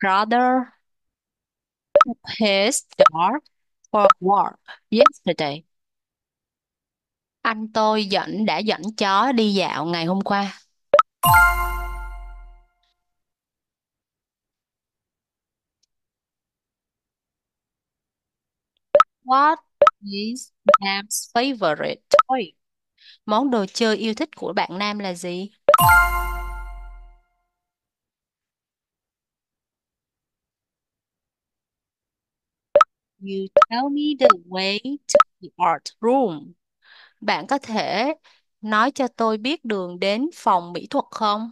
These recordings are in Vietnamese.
brother took his dog for a walk yesterday. Anh tôi dẫn đã dẫn chó đi dạo ngày hôm qua. What is Nam's favorite toy? Món đồ chơi yêu thích của bạn Nam là gì? you tell me the way to the art room? Bạn có thể nói cho tôi biết đường đến phòng mỹ thuật không?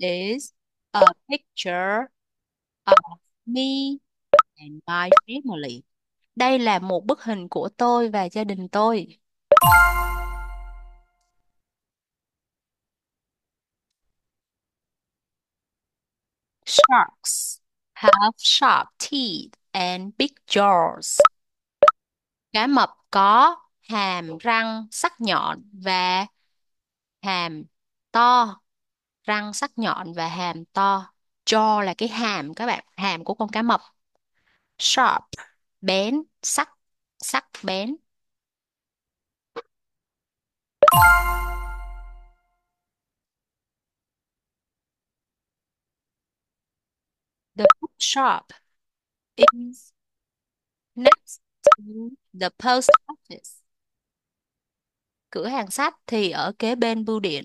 is a picture of me and my family. Đây là một bức hình của tôi và gia đình tôi. Sharks have sharp teeth and big jaws. Cá mập có hàm răng sắc nhọn và hàm to. Răng sắc nhọn và hàm to. Jaw là cái hàm các bạn, hàm của con cá mập. Sharp bén sắc sắc bén The bookshop is next to the post office. Cửa hàng sách thì ở kế bên bưu điện.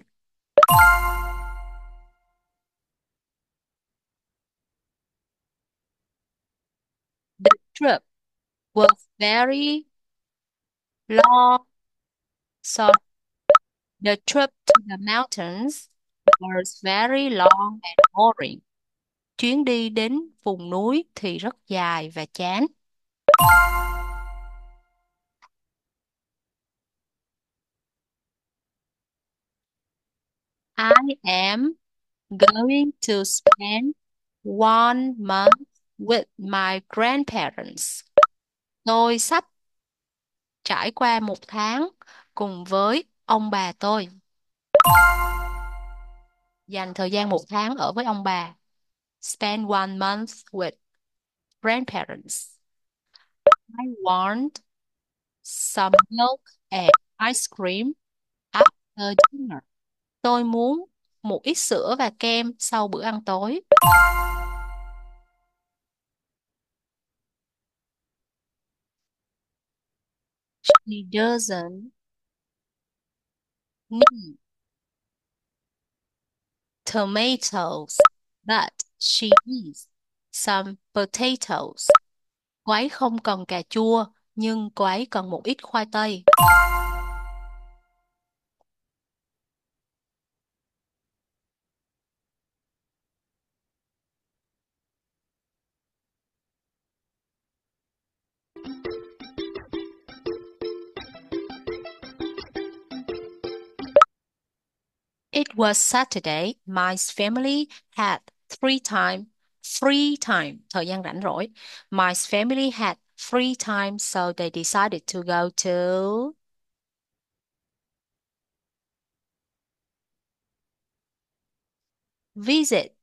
The trip was very long, so the trip to the mountains was very long and boring. Chuyến đi đến vùng núi thì rất dài và chán. I am going to spend one month with my grandparents. Tôi sắp trải qua một tháng cùng với ông bà tôi. Dành thời gian một tháng ở với ông bà. Spend one month with grandparents. I want some milk and ice cream after dinner. Tôi muốn một ít sữa và kem sau bữa ăn tối. He doesn't. Mm. Tomatoes, but she eats some potatoes. Quái không cần cà chua, nhưng quái cần một ít khoai tây. It was Saturday. My family had three time, free time, thời gian rảnh rỗi. My family had free time, so they decided to go to visit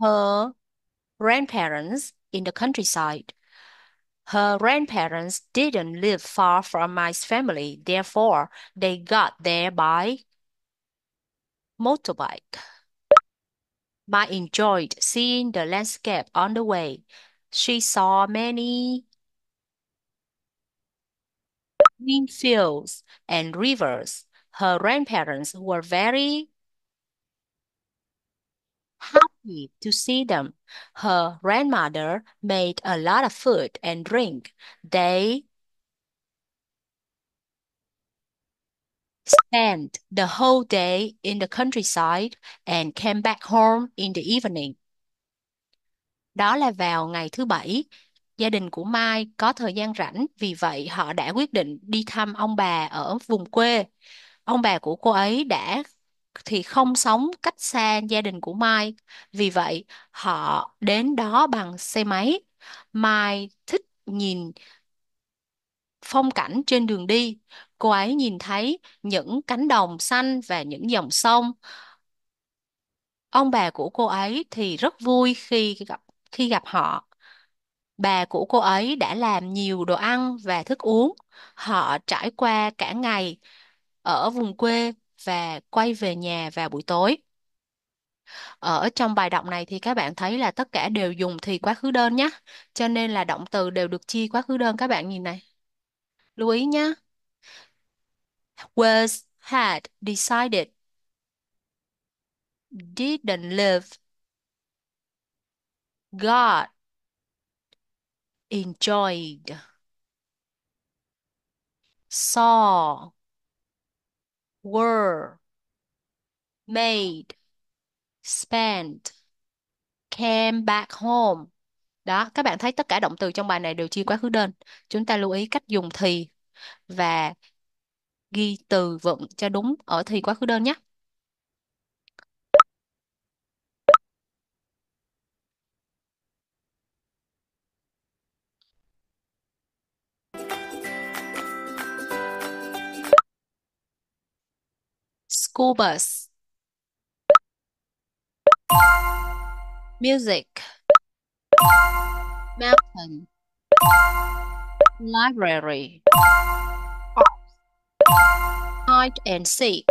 her grandparents in the countryside. Her grandparents didn't live far from my family, therefore, they got there by motorbike. Ma enjoyed seeing the landscape on the way. She saw many green fields and rivers. Her grandparents were very happy happy to see them. Her grandmother made a lot of food and drink. They spent the whole day in the countryside and came back home in the evening. Đó là vào ngày thứ bảy, gia đình của Mai có thời gian rảnh, vì vậy họ đã quyết định đi thăm ông bà ở vùng quê. Ông bà của cô ấy đã thì không sống cách xa gia đình của Mai. Vì vậy, họ đến đó bằng xe máy. Mai thích nhìn phong cảnh trên đường đi. Cô ấy nhìn thấy những cánh đồng xanh và những dòng sông. Ông bà của cô ấy thì rất vui khi gặp khi gặp họ. Bà của cô ấy đã làm nhiều đồ ăn và thức uống. Họ trải qua cả ngày ở vùng quê và quay về nhà vào buổi tối ở trong bài đọc này thì các bạn thấy là tất cả đều dùng thì quá khứ đơn nhé cho nên là động từ đều được chia quá khứ đơn các bạn nhìn này lưu ý nhé was had decided didn't live got enjoyed saw were, made, spent, came back home. Đó, các bạn thấy tất cả động từ trong bài này đều chia quá khứ đơn. Chúng ta lưu ý cách dùng thì và ghi từ vựng cho đúng ở thì quá khứ đơn nhé. school bus. Music. Mountain. Library. Hide and seek.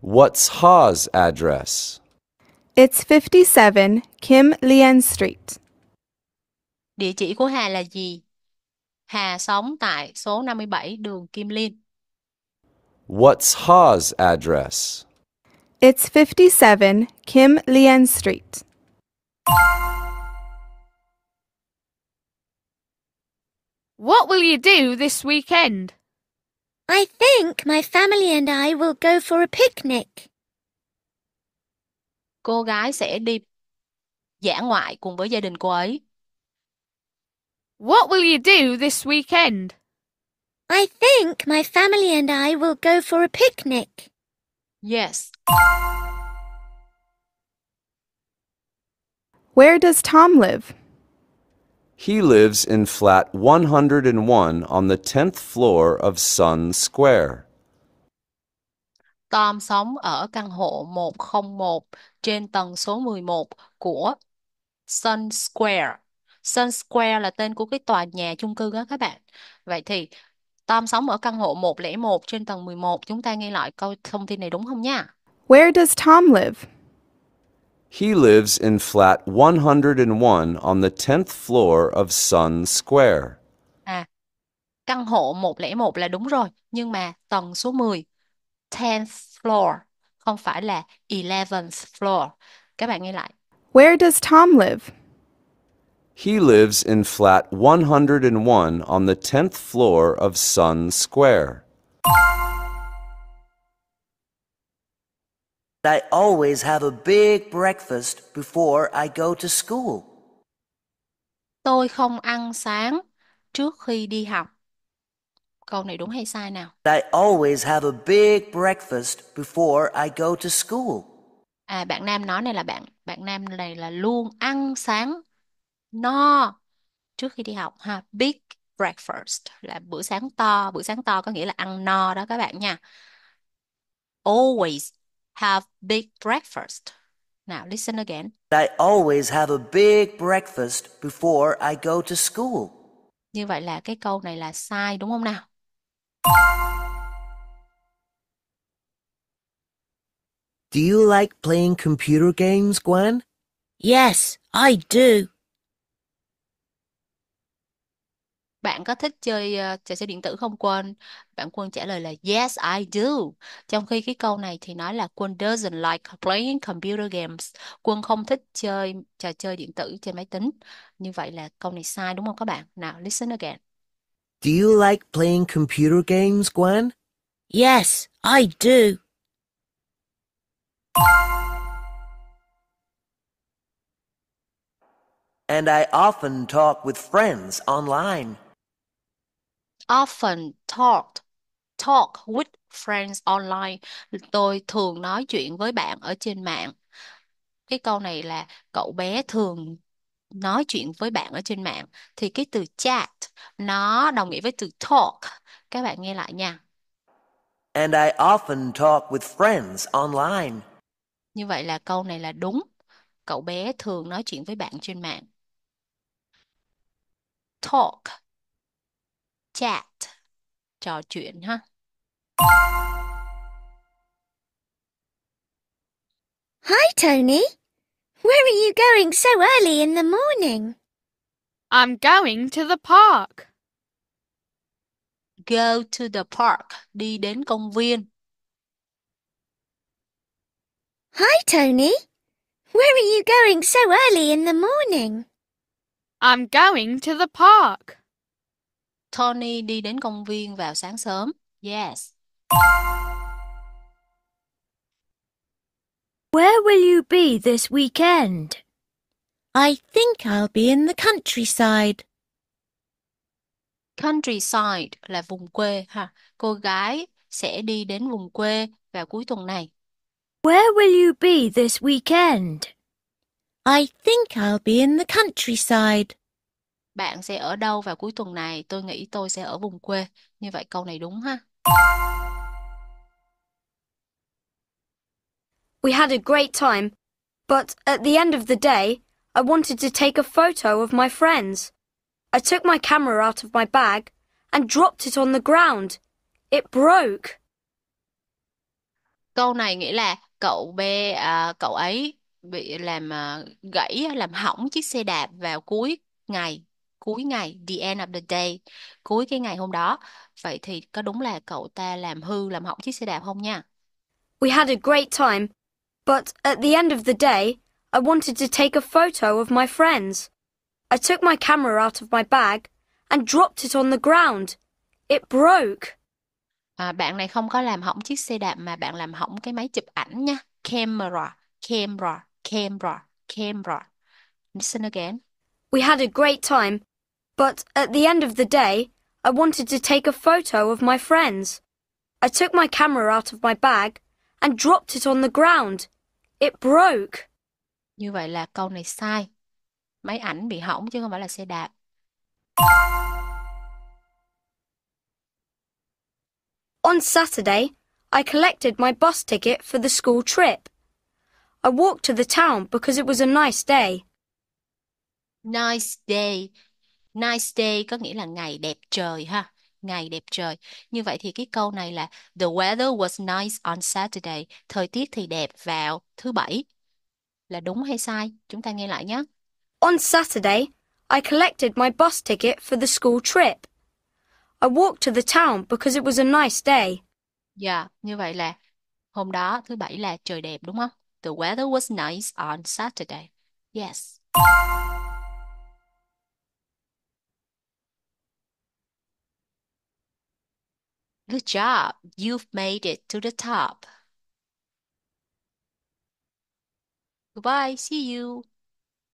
What's Ha's address? It's 57 Kim Lien Street. Địa chỉ của Hà là gì? Hà sống tại số 57 đường Kim Liên. What's Ha's address? It's 57 Kim Lien Street. What will you do this weekend? I think my family and I will go for a picnic cô gái sẽ đi dã ngoại cùng với gia đình cô ấy. What will you do this weekend? I think my family and I will go for a picnic. Yes. Where does Tom live? He lives in flat 101 on the 10th floor of Sun Square. Tom sống ở căn hộ 101 trên tầng số 11 của Sun Square. Sun Square là tên của cái tòa nhà chung cư đó các bạn. Vậy thì Tom sống ở căn hộ 101 trên tầng 11. Chúng ta nghe lại câu thông tin này đúng không nha? Where does Tom live? He lives in flat 101 on the 10th floor of Sun Square. À, căn hộ 101 là đúng rồi, nhưng mà tầng số 10 10th floor, không phải là 11th floor. Các bạn nghe lại. Where does Tom live? He lives in flat 101 on the 10th floor of Sun Square. I always have a big breakfast before I go to school. Tôi không ăn sáng trước khi đi học câu này đúng hay sai nào? I always have a big breakfast before I go to school. À, bạn Nam nói này là bạn bạn Nam này là luôn ăn sáng no trước khi đi học ha. Big breakfast là bữa sáng to, bữa sáng to có nghĩa là ăn no đó các bạn nha. Always have big breakfast. Now listen again. I always have a big breakfast before I go to school. Như vậy là cái câu này là sai đúng không nào? Do you like playing computer games, Gwen? Yes, I do. Bạn có thích chơi uh, trò chơi điện tử không Quân? Bạn Quân trả lời là Yes, I do. Trong khi cái câu này thì nói là Quân doesn't like playing computer games. Quân không thích chơi trò chơi điện tử trên máy tính. Như vậy là câu này sai đúng không các bạn? Nào, listen again. Do you like playing computer games, Gwen? Yes, I do. And I often talk with friends online. Often talk, Talk with friends online. Tôi thường nói chuyện với bạn ở trên mạng. Cái câu này là cậu bé thường nói chuyện với bạn ở trên mạng. Thì cái từ chat Nó đồng nghĩa với từ talk. Các bạn nghe lại nha. And I often talk with friends online. Như vậy là câu này là đúng. Cậu bé thường nói chuyện với bạn trên mạng. Talk. Chat. Trò chuyện ha. Hi, Tony. Where are you going so early in the morning? I'm going to the park. Go to the park. Đi đến công viên. Hi, Tony. Where are you going so early in the morning? I'm going to the park. Tony đi đến công viên vào sáng sớm. Yes. Where will you be this weekend? I think I'll be in the countryside. Countryside là vùng quê ha. Cô gái sẽ đi đến vùng quê vào cuối tuần này. Where will you be this weekend? I think I'll be in the countryside. Bạn sẽ ở đâu vào cuối tuần này? Tôi nghĩ tôi sẽ ở vùng quê. Như vậy câu này đúng ha. We had a great time, but at the end of the day, I wanted to take a photo of my friends. I took my camera out of my bag and dropped it on the ground. It broke. Câu này nghĩa là cậu bé à, cậu ấy bị làm à, gãy làm hỏng chiếc xe đạp vào cuối ngày, cuối ngày the end of the day, cuối cái ngày hôm đó. Vậy thì có đúng là cậu ta làm hư làm hỏng chiếc xe đạp không nha? We had a great time, but at the end of the day I wanted to take a photo of my friends. I took my camera out of my bag and dropped it on the ground. It broke. À, bạn này không có làm hỏng chiếc xe đạp mà bạn làm hỏng cái máy chụp ảnh nha. Camera, camera, camera, camera. Listen again. We had a great time, but at the end of the day, I wanted to take a photo of my friends. I took my camera out of my bag and dropped it on the ground. It broke. Như vậy là câu này sai. Máy ảnh bị hỏng chứ không phải là xe đạp. On Saturday, I collected my bus ticket for the school trip. I walked to the town because it was a nice day. Nice day. Nice day có nghĩa là ngày đẹp trời ha. Ngày đẹp trời. Như vậy thì cái câu này là The weather was nice on Saturday. Thời tiết thì đẹp vào thứ bảy là đúng hay sai? Chúng ta nghe lại nhé. On Saturday, I collected my bus ticket for the school trip. I walked to the town because it was a nice day. Yeah, dạ, như vậy là hôm đó thứ bảy là trời đẹp đúng không? The weather was nice on Saturday. Yes. Good job. You've made it to the top. Goodbye. See you.